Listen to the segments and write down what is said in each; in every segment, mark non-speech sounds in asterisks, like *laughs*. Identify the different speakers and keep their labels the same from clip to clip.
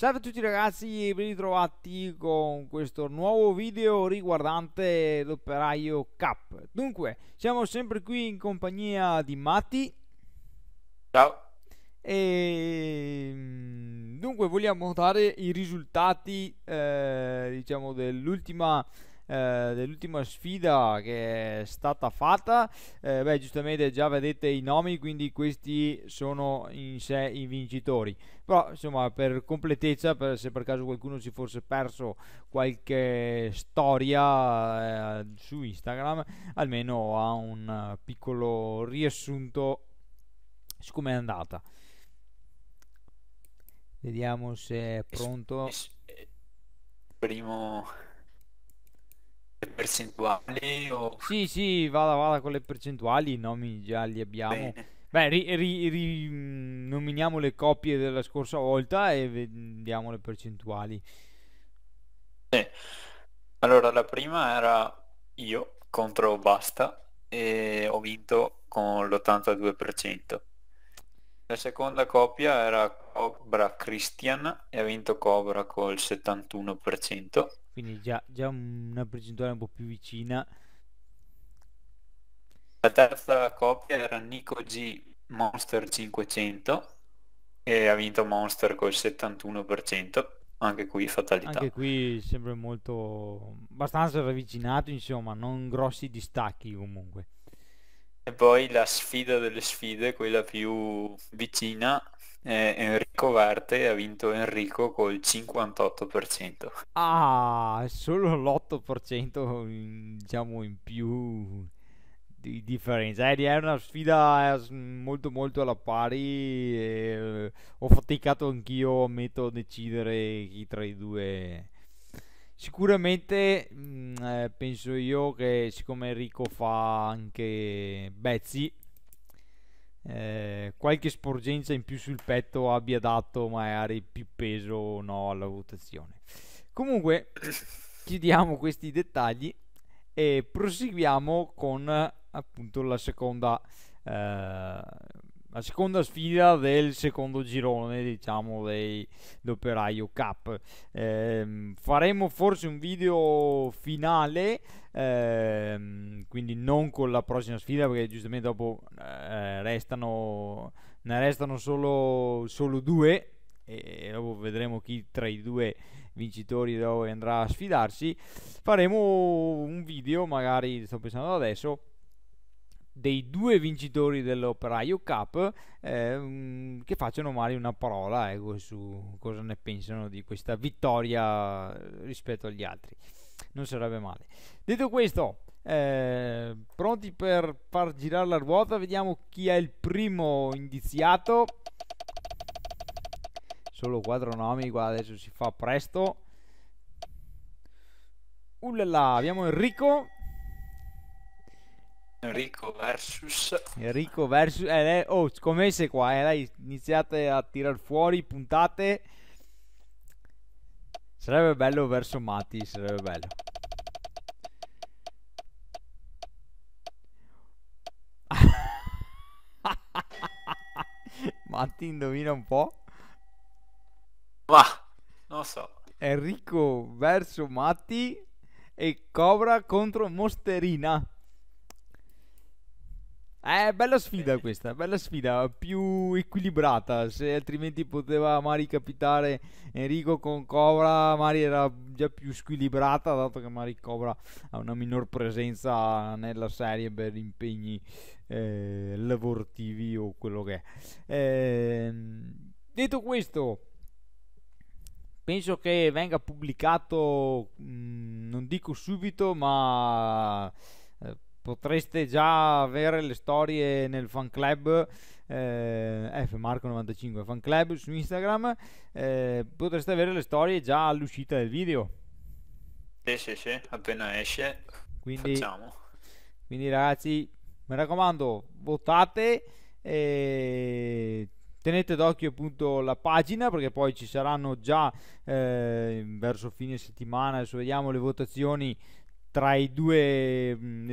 Speaker 1: Salve a tutti ragazzi ben ritrovati con questo nuovo video riguardante l'operaio Cap. Dunque, siamo sempre qui in compagnia di Matti. Ciao. E ehm, dunque vogliamo dare i risultati eh, diciamo dell'ultima eh, dell'ultima sfida che è stata fatta. Eh, beh, giustamente già vedete i nomi, quindi questi sono in sé i vincitori. Però, insomma, per completezza, per, se per caso qualcuno si fosse perso qualche storia eh, su Instagram, almeno ha un eh, piccolo riassunto su come è andata. Vediamo se è pronto. Eh,
Speaker 2: primo percentuali? O...
Speaker 1: Sì, sì, vada, vada con le percentuali, i nomi già li abbiamo. Bene. Beh, ri, ri, ri, nominiamo le coppie della scorsa volta e vediamo le
Speaker 2: percentuali. Sì. Allora, la prima era io contro Basta e ho vinto con l'82%. La seconda coppia era Cobra Christian e ha vinto Cobra col 71%.
Speaker 1: Quindi già, già una percentuale un po' più vicina.
Speaker 2: La terza coppia era Nico G Monster 500 e ha vinto Monster col 71%. Anche qui fatalità. Anche
Speaker 1: qui sembra molto abbastanza ravvicinato, insomma, non grossi distacchi comunque.
Speaker 2: E poi la sfida delle sfide, quella più vicina, è Enrico Varte ha vinto Enrico col 58%.
Speaker 1: Ah, solo l'8% in, mm, diciamo in più di differenza. Eh, era una sfida eh, molto molto alla pari. Eh, ho faticato anch'io, ammetto, a decidere chi tra i due Sicuramente mh, mm, eh, penso io che siccome Enrico fa anche Bezzi, eh, qualche sporgenza in più sul petto abbia dato magari più peso o no alla votazione. Comunque *coughs* chiudiamo questi dettagli e proseguiamo con appunto la seconda eh, la seconda sfida del secondo girone diciamo dei, dell'Operaio Cup eh, faremo forse un video finale eh, quindi non con la prossima sfida perché giustamente dopo eh, restano ne restano solo, solo due e dopo vedremo chi tra i due vincitori andrà a sfidarsi faremo un video magari sto pensando adesso dei due vincitori dell'Operaio Cup eh, che facciano magari una parola ecco, su cosa ne pensano di questa vittoria eh, rispetto agli altri. Non sarebbe male. Detto questo, eh, pronti per far girare la ruota, vediamo chi è il primo indiziato. Solo quattro nomi, qua adesso si fa presto. Ullala, abbiamo Enrico
Speaker 2: Enrico versus
Speaker 1: Enrico versus eh, lei... oh scommesse qua eh, dai iniziate a tirar fuori puntate sarebbe bello verso Matti sarebbe bello *laughs* Matti indovina un po'
Speaker 2: va non so
Speaker 1: Enrico verso Matti e Cobra contro Mosterina eh, bella sfida questa, bella sfida, più equilibrata, se altrimenti poteva Mari capitare Enrico con Cobra, Mari era già più squilibrata, dato che Mari Cobra ha una minor presenza nella serie per impegni eh, lavorativi o quello che è. Eh, detto questo, penso che venga pubblicato, mh, mm, non dico subito, ma potreste già avere le storie nel fan club eh, fmarco95 fan club su Instagram eh, potreste avere le storie già all'uscita del video
Speaker 2: sì sì sì appena esce
Speaker 1: quindi, facciamo quindi ragazzi mi raccomando votate e tenete d'occhio appunto la pagina perché poi ci saranno già eh, verso fine settimana adesso vediamo le votazioni tra i due mm,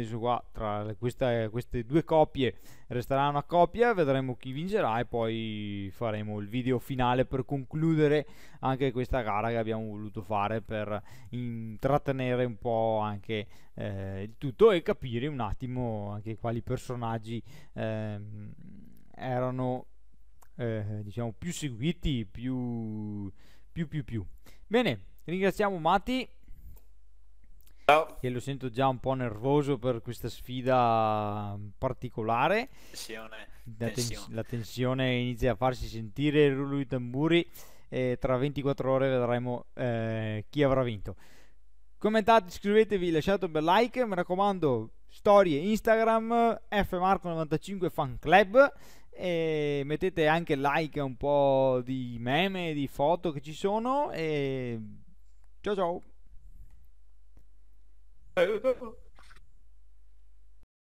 Speaker 1: tra questa, queste due coppie resterà una coppia vedremo chi vincerà e poi faremo il video finale per concludere anche questa gara che abbiamo voluto fare per intrattenere un po' anche eh, il tutto e capire un attimo anche quali personaggi eh, erano eh, diciamo più seguiti più più più più bene ringraziamo Mati Ciao. Che lo sento già un po' nervoso per questa sfida particolare.
Speaker 2: Tensione. La, tens-
Speaker 1: la tensione inizia a farsi sentire, rullo i tamburi e tra 24 ore vedremo eh, chi avrà vinto. Commentate, iscrivetevi, lasciate un bel like, mi raccomando, storie Instagram, fmarco95 fanclub e mettete anche like un po' di meme, di foto che ci sono e ciao ciao! I don't know.